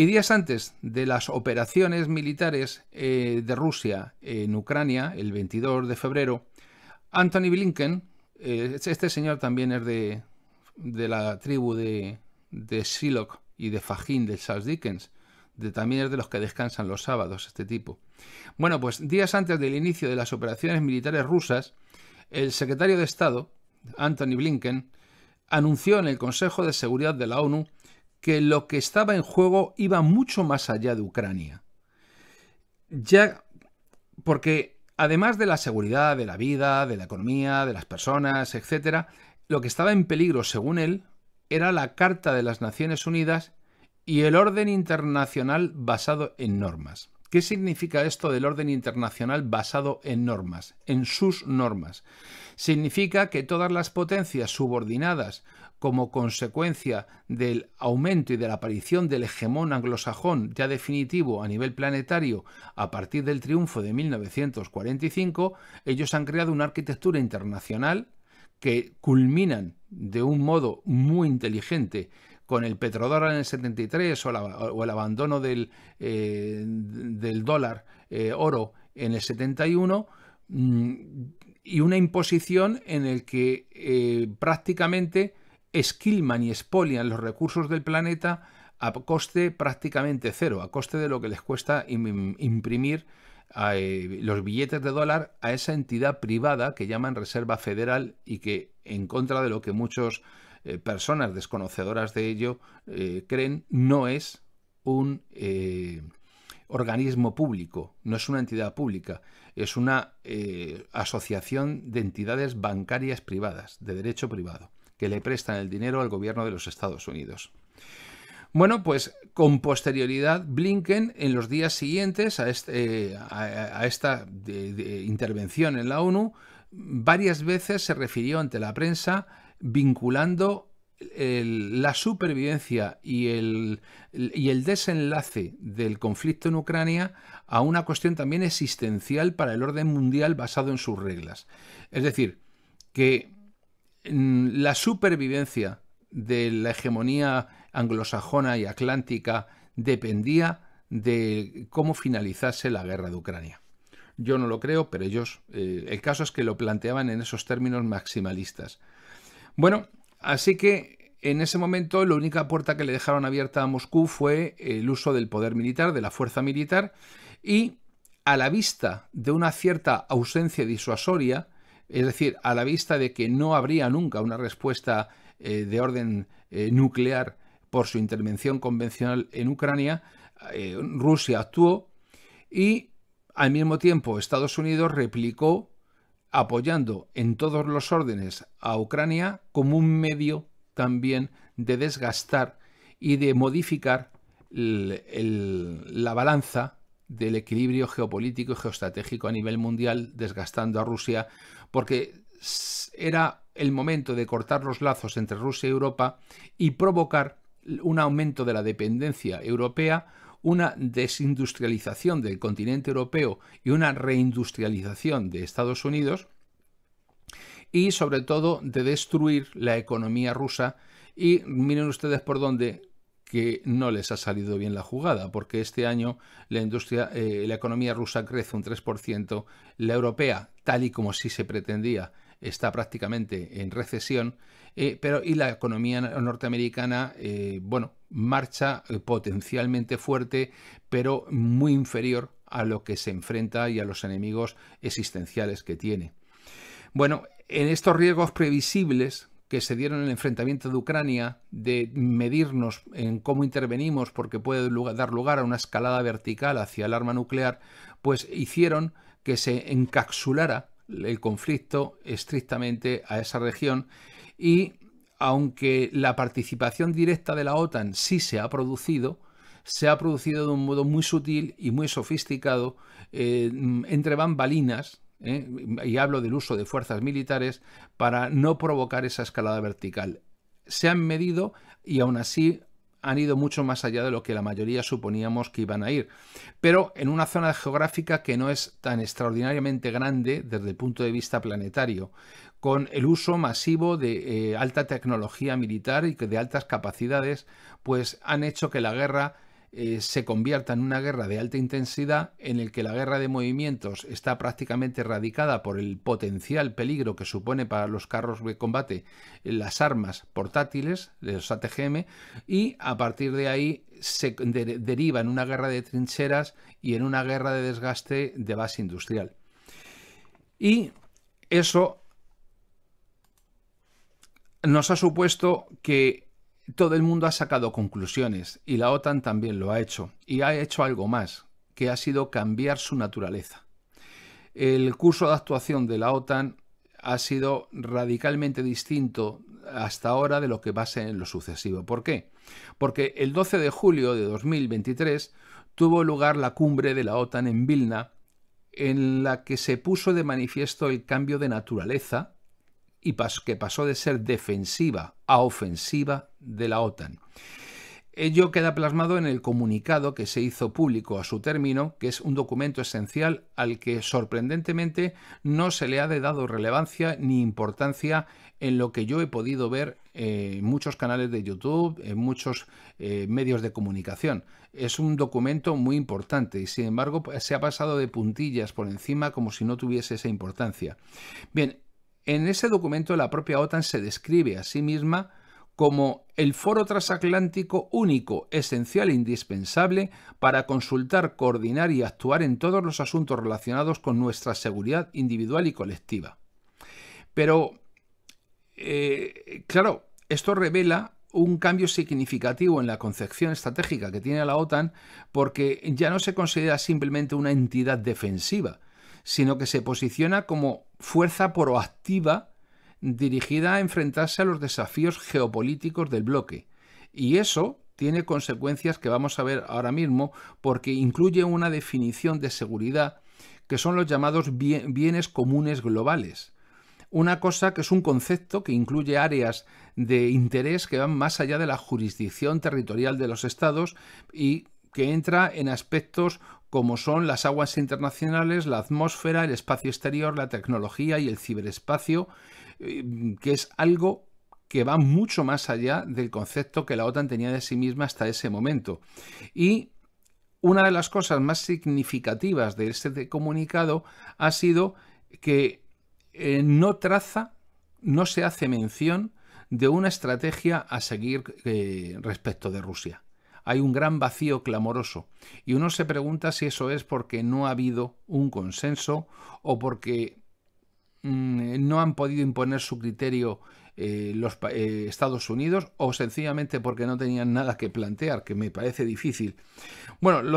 Y días antes de las operaciones militares eh, de Rusia en Ucrania, el 22 de febrero, Anthony Blinken, eh, este señor también es de, de la tribu de, de y de Fajín, de Charles Dickens, de, también es de los que descansan los sábados, este tipo. Bueno, pues días antes del inicio de las operaciones militares rusas, el secretario de Estado, Anthony Blinken, anunció en el Consejo de Seguridad de la ONU que lo que estaba en juego iba mucho más allá de Ucrania. Ya, porque además de la seguridad, de la vida, de la economía, de las personas, etc., lo que estaba en peligro, según él, era la Carta de las Naciones Unidas y el orden internacional basado en normas. ¿Qué significa esto del orden internacional basado en normas, en sus normas? Significa que todas las potencias subordinadas como consecuencia del aumento y de la aparición del hegemón anglosajón ya definitivo a nivel planetario a partir del triunfo de 1945, ellos han creado una arquitectura internacional que culminan de un modo muy inteligente con el petrodólar en el 73 o, el abandono del, eh, del dólar eh, oro en el 71 mm, y una imposición en el que eh, prácticamente esquilman y expolian los recursos del planeta a coste prácticamente cero, a coste de lo que les cuesta imprimir eh, los billetes de dólar a esa entidad privada que llaman Reserva Federal y que, en contra de lo que muchas eh, personas desconocedoras de ello eh, creen, no es un organismo público, no es una entidad pública, es una asociación de entidades bancarias privadas, de derecho privado que le prestan el dinero al gobierno de los Estados Unidos. Bueno, pues con posterioridad, Blinken en los días siguientes a, este, a, esta intervención en la ONU, varias veces se refirió ante la prensa vinculando la supervivencia y y el, desenlace del conflicto en Ucrania a una cuestión también existencial para el orden mundial basado en sus reglas. Es decir, que Mm, la supervivencia de la hegemonía anglosajona y atlántica dependía de cómo finalizase la guerra de Ucrania. Yo no lo creo, pero ellos, eh, el caso es que lo planteaban en esos términos maximalistas. Bueno, así que en ese momento la única puerta que le dejaron abierta a Moscú fue el uso del poder militar, de la fuerza militar, y a la vista de una cierta ausencia disuasoria, es decir, a la vista de que no habría nunca una respuesta eh, de orden eh, nuclear por su intervención convencional en Ucrania, eh, Rusia actuó y al mismo tiempo Estados Unidos replicó apoyando en todos los órdenes a Ucrania como un medio también de desgastar y de modificar la balanza del equilibrio geopolítico y geoestratégico a nivel mundial, desgastando a Rusia, porque era el momento de cortar los lazos entre Rusia y Europa y provocar un aumento de la dependencia europea, una desindustrialización del continente europeo y una reindustrialización de Estados Unidos y sobre todo de destruir la economía rusa y miren ustedes por dónde que no les ha salido bien la jugada, porque este año la industria, eh, la economía rusa crece un 3%, la europea, tal y como sí se pretendía, está prácticamente en recesión, eh, pero y la economía norteamericana, eh, bueno, marcha potencialmente fuerte, pero muy inferior a lo que se enfrenta y a los enemigos existenciales que tiene. Bueno, en estos riesgos previsibles que se dieron en el enfrentamiento de Ucrania, de medirnos en cómo intervenimos porque puede dar lugar a una escalada vertical hacia el arma nuclear, pues hicieron que se encapsulara el conflicto estrictamente a esa región y aunque la participación directa de la OTAN sí se ha producido, se ha producido de un modo muy sutil y muy sofisticado eh, entre bambalinas ¿eh? y hablo del uso de fuerzas militares, para no provocar esa escalada vertical. Se han medido y aún así han ido mucho más allá de lo que la mayoría suponíamos que iban a ir, pero en una zona geográfica que no es tan extraordinariamente grande desde el punto de vista planetario, con el uso masivo de eh, alta tecnología militar y de altas capacidades, pues han hecho que la guerra eh, se convierta en una guerra de alta intensidad en el que la guerra de movimientos está prácticamente erradicada por el potencial peligro que supone para los carros de combate eh, las armas portátiles de los ATGM y a partir de ahí se deriva en una guerra de trincheras y en una guerra de desgaste de base industrial. Y eso nos ha supuesto que todo el mundo ha sacado conclusiones y la OTAN también lo ha hecho y ha hecho algo más, que ha sido cambiar su naturaleza. El curso de actuación de la OTAN ha sido radicalmente distinto hasta ahora de lo que ser en lo sucesivo. ¿Por qué? Porque el 12 de julio de 2023 tuvo lugar la cumbre de la OTAN en Vilna, en la que se puso de manifiesto el cambio de naturaleza y que pasó de ser defensiva a ofensiva de la OTAN. Ello queda plasmado en el comunicado que se hizo público a su término, que es un documento esencial al que sorprendentemente no se le ha dado relevancia ni importancia en lo que yo he podido ver en muchos canales de YouTube, en muchos eh, medios de comunicación. Es un documento muy importante y sin embargo pues, se ha pasado de puntillas por encima como si no tuviese esa importancia. Bien, en ese documento la propia OTAN se describe a sí misma como el foro transatlántico único, esencial e indispensable para consultar, coordinar y actuar en todos los asuntos relacionados con nuestra seguridad individual y colectiva. Pero, eh, claro, esto revela un cambio significativo en la concepción estratégica que tiene la OTAN porque ya no se considera simplemente una entidad defensiva, sino que se posiciona como fuerza proactiva dirigida a enfrentarse a los desafíos geopolíticos del bloque. Y eso tiene consecuencias que vamos a ver ahora mismo porque incluye una definición de seguridad que son los llamados bienes comunes globales. Una cosa que es un concepto que incluye áreas de interés que van más allá de la jurisdicción territorial de los estados y que entra en aspectos como son las aguas internacionales, la atmósfera, el espacio exterior, la tecnología y el ciberespacio, eh, que es algo que va mucho más allá del concepto que la OTAN tenía de sí misma hasta ese momento. Y una de las cosas más significativas de este comunicado ha sido que eh, no traza, no se hace mención de una estrategia a seguir eh, respecto de Rusia. Hay un gran vacío clamoroso y uno se pregunta si eso es porque no ha habido un consenso o porque Mm, eh, no han podido imponer su criterio eh, los eh, Estados Unidos o sencillamente porque no tenían nada que plantear, que me parece difícil. Bueno,